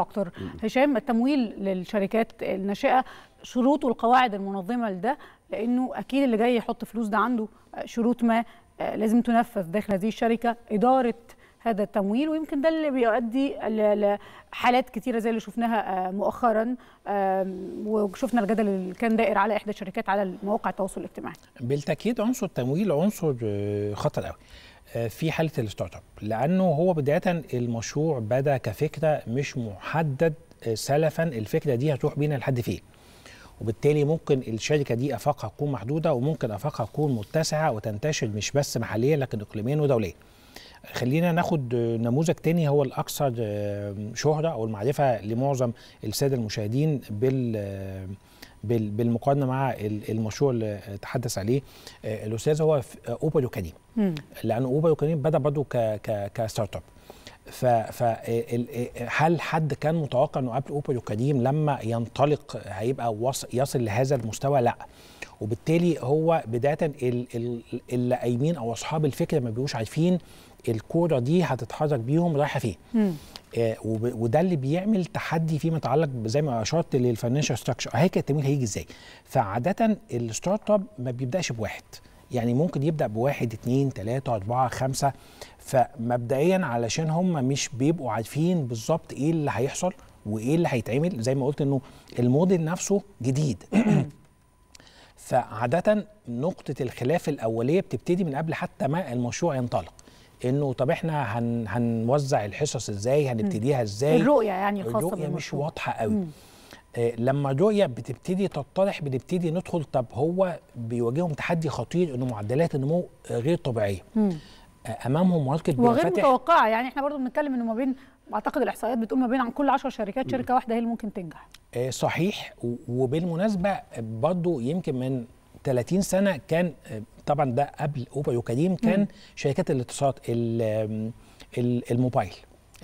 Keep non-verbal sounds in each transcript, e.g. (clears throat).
دكتور هشام التمويل للشركات الناشئه شروط والقواعد المنظمه لده لانه اكيد اللي جاي يحط فلوس ده عنده شروط ما آه، لازم تنفذ داخل هذه الشركه اداره هذا التمويل ويمكن ده اللي بيؤدي لحالات كتيرة زي اللي شفناها آه، مؤخرا وشفنا الجدل اللي كان دائر على إحدى الشركات على مواقع التواصل الاجتماعي بالتأكيد عنصر التمويل عنصر آه، خطر قوي آه، في حاله الستارت اب لانه هو بدايه المشروع بدا كفكره مش محدد سلفا الفكره دي هتروح بينا لحد فين وبالتالي ممكن الشركه دي افاقها تكون محدوده وممكن افاقها تكون متسعه وتنتشر مش بس محليا لكن اقليميا ودوليا خلينا ناخد نموذج تاني هو الاكثر شهره او المعرفه لمعظم الساده المشاهدين بال بالمقارنه مع المشروع اللي تحدث عليه آه، الاستاذ هو آه، اوبر كريم لان اوبر كريم بدا برضه كستارت اب فهل آه، حد كان متوقع انه ابل اوبر كريم لما ينطلق هيبقى يصل لهذا المستوى؟ لا وبالتالي هو بدايه اللي قايمين او اصحاب الفكره ما بيبقوش عارفين الكوره دي هتتحرك بيهم رايحه فين آه، وده اللي بيعمل تحدي فيما يتعلق زي ما اشرت للفاينانشال ستراكشر هيكل التمويل هيجي ازاي فعاده الستارت اب ما بيبداش بواحد يعني ممكن يبدا بواحد اثنين ثلاثه اربعه خمسه فمبدئيا علشان هم مش بيبقوا عارفين بالظبط ايه اللي هيحصل وايه اللي هيتعمل زي ما قلت انه الموديل نفسه جديد (clears throat) فعاده نقطه الخلاف الاوليه بتبتدي من قبل حتى ما المشروع ينطلق انه طب احنا هن هنوزع الحصص ازاي هنبتديها ازاي الرؤيه يعني خاصه الرؤيه مش واضحه قوي مم. آه، لما الرؤيه بتبتدي تتضح بنبتدي ندخل طب هو بيواجههم تحدي خطير انه معدلات النمو آه، غير طبيعيه مم. آه، امامهم ماركت وغير متوقعه يعني احنا برضو بنتكلم انه ما بين اعتقد الاحصائيات بتقول ما بين عن كل 10 شركات شركه واحده هي اللي ممكن تنجح صحيح وبالمناسبه برضو يمكن من 30 سنه كان طبعا ده قبل اوبر وكريم كان مم. شركات الاتصالات الموبايل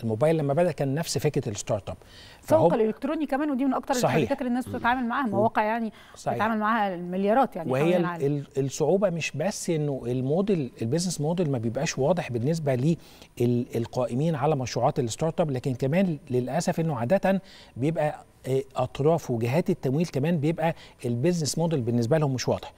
الموبايل لما بدا كان نفس فكره الستارت اب التسوق الالكتروني كمان ودي من اكتر الشركات اللي الناس بتتعامل معاها مواقع يعني بتتعامل معاها المليارات يعني وهي الصعوبه مش بس انه الموديل البيزنس موديل ما بيبقاش واضح بالنسبه للقائمين على مشروعات الستارت اب لكن كمان للاسف انه عاده بيبقى آه، اطراف وجهات التمويل كمان بيبقى البيزنس موديل بالنسبه لهم مش واضح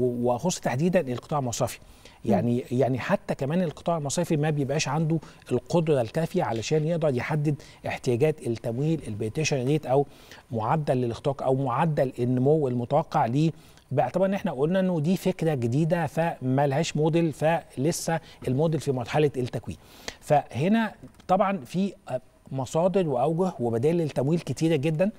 واخص تحديدا القطاع المصرفي يعني يعني حتى كمان القطاع المصرفي ما بيبقاش عنده القدره الكافيه علشان يقدر يحدد احتياجات التمويل البيتيشن ريت او معدل الاختراق او معدل النمو المتوقع ليه باعتبار ان احنا قلنا انه دي فكره جديده فمالهاش موديل فلسه الموديل في مرحله التكوين فهنا طبعا في مصادر واوجه وبدائل للتمويل كتيره جدا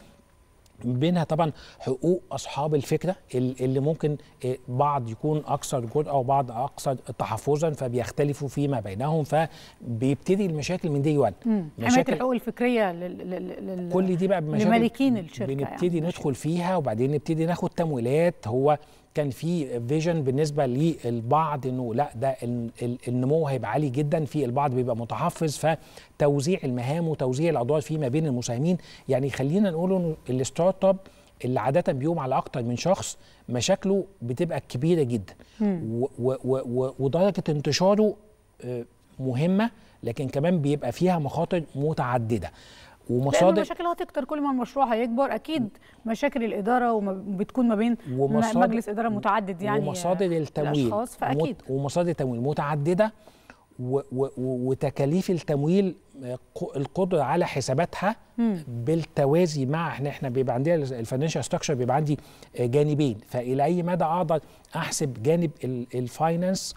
بينها طبعا حقوق اصحاب الفكره اللي ممكن آه، بعض يكون اكثر جرأه وبعض اكثر تحفظا فبيختلفوا فيما بينهم فبيبتدي المشاكل من دي وان مشاكل الحقوق الفكريه لل... كل دي بقى بمشاكل لمالكين الشركه يعني. بنبتدي يعني. ندخل فيها وبعدين نبتدي ناخد تمويلات هو كان في فيجن بالنسبه للبعض انه لا ده النمو هيبقى عالي جدا في البعض بيبقى متحفظ فتوزيع المهام وتوزيع الادوار فيما بين المساهمين يعني خلينا نقول ان الستارت اب اللي عاده بيقوم على اكتر من شخص مشاكله بتبقى كبيره جدا ودرجه انتشاره آه، مهمه لكن كمان بيبقى فيها مخاطر متعدده ومصادر لأن مشاكلها هتكتر كل ما المشروع هيكبر اكيد مشاكل الاداره وبتكون ما بين مجلس اداره متعدد يعني ومصادر آه، التمويل فاكيد ومصادر التمويل متعدده وتكاليف التمويل القدره على حساباتها بالتوازي مع احنا احنا بيبقى عندنا الفاينانشال ستراكشر بيبقى عندي آه، جانبين فالى اي مدى اقدر احسب جانب الفاينانس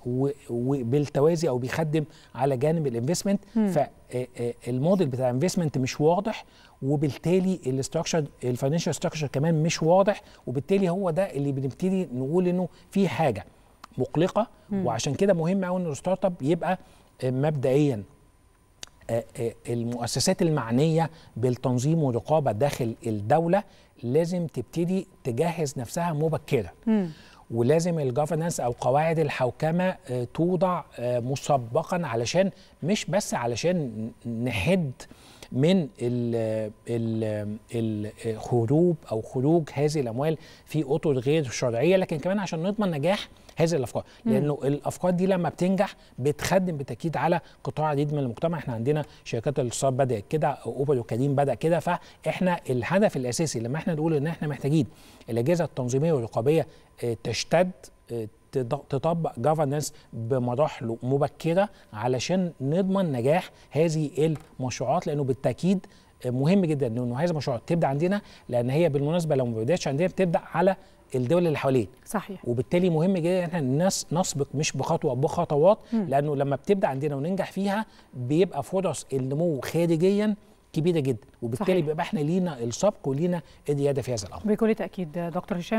وبالتوازي او بيخدم على جانب الانفستمنت فالموديل آه، آه، بتاع الانفستمنت مش واضح وبالتالي الاستراكشر الفاينانشال ستراكشر كمان مش واضح وبالتالي هو ده اللي بنبتدي نقول انه في حاجه مقلقه مم. وعشان كده مهم قوي ان الستارت اب يبقى آه، مبدئيا آه، آه، المؤسسات المعنيه بالتنظيم والرقابه داخل الدوله لازم تبتدي تجهز نفسها مبكرا ولازم الجفرنس او قواعد الحوكمه توضع مسبقا علشان مش بس علشان نحد من الهروب او خروج هذه الاموال في اطر غير شرعيه لكن كمان عشان نضمن نجاح هذه الافكار لانه الافكار دي لما بتنجح بتخدم بالتاكيد على قطاع جديد من المجتمع احنا عندنا شركات الاتصالات بدات كده اوبر وكريم بدا كده فاحنا الهدف الاساسي لما احنا نقول ان احنا محتاجين الاجهزه التنظيميه والرقابيه آه، تشتد آه، تطبق جفرنس بمراحله مبكره علشان نضمن نجاح هذه المشروعات لانه بالتاكيد مهم جدا انه هذه المشروعات تبدا عندنا لان هي بالمناسبه لو ما بداتش عندنا بتبدا على الدول اللي حوالينا صحيح وبالتالي مهم جدا ان احنا الناس نسبق مش بخطوه بخطوات م. لانه لما بتبدا عندنا وننجح فيها بيبقى فرص النمو خارجيا كبيره جدا وبالتالي صحيح. بيبقى احنا لينا السبق ولينا الرياده في هذا الامر بكل تاكيد دكتور هشام